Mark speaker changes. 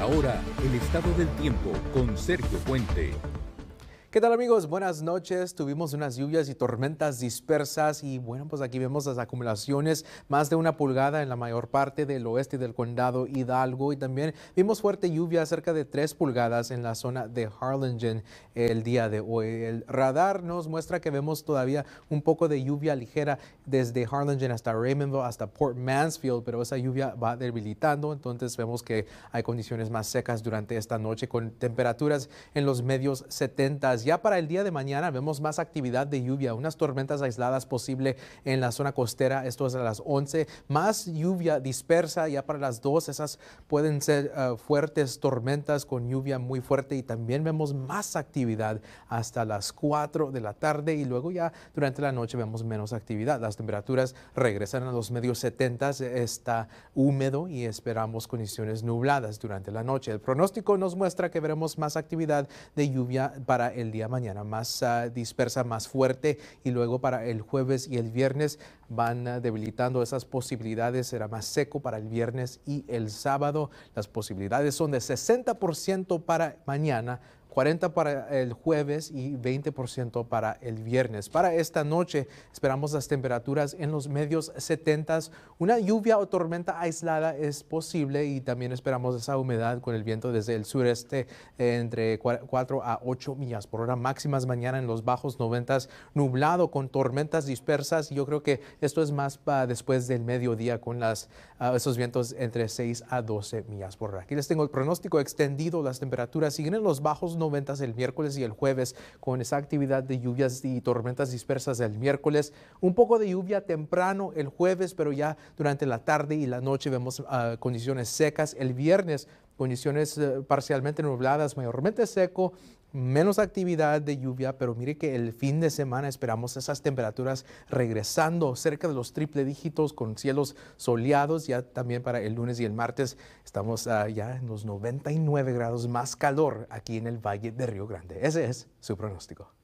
Speaker 1: ahora, el estado del tiempo con Sergio Puente. ¿Qué tal amigos? Buenas noches. Tuvimos unas lluvias y tormentas dispersas y bueno, pues aquí vemos las acumulaciones, más de una pulgada en la mayor parte del oeste del condado Hidalgo y también vimos fuerte lluvia, cerca de tres pulgadas en la zona de Harlingen el día de hoy. El radar nos muestra que vemos todavía un poco de lluvia ligera desde Harlingen hasta Raymondville, hasta Port Mansfield, pero esa lluvia va debilitando, entonces vemos que hay condiciones más secas durante esta noche con temperaturas en los medios 70 ya para el día de mañana vemos más actividad de lluvia, unas tormentas aisladas posible en la zona costera, esto es a las 11, más lluvia dispersa ya para las 2, esas pueden ser eh, fuertes tormentas con lluvia muy fuerte y también vemos más actividad hasta las 4 de la tarde y luego ya durante la noche vemos menos actividad. Las temperaturas regresan a los medios 70, está húmedo y esperamos condiciones nubladas durante la noche. El pronóstico nos muestra que veremos más actividad de lluvia para el el día mañana más ah, dispersa, más fuerte y luego para el jueves y el viernes van ah, debilitando esas posibilidades, será más seco para el viernes y el sábado. Las posibilidades son de 60% para mañana, 40 para el jueves y 20% para el viernes. Para esta noche esperamos las temperaturas en los medios 70. Una lluvia o tormenta aislada es posible y también esperamos esa humedad con el viento desde el sureste eh, entre 4 a 8 millas por hora máximas mañana en los bajos 90, nublado con tormentas dispersas. Yo creo que esto es más para después del mediodía con las, ah, esos vientos entre 6 a 12 millas por hora. Aquí les tengo el pronóstico extendido. Las temperaturas siguen en los bajos 90 el miércoles y el jueves, con esa actividad de lluvias y tormentas dispersas el miércoles. Un poco de lluvia temprano el jueves, pero ya durante la tarde y la noche vemos ah, condiciones secas. El viernes condiciones eh, parcialmente nubladas, mayormente seco, menos actividad de lluvia, pero mire que el fin de semana esperamos esas temperaturas regresando cerca de los triple dígitos con cielos soleados. Ya también para el lunes y el martes estamos ah, ya en los 99 grados más calor aquí en el Valle de Río Grande. Ese es su pronóstico.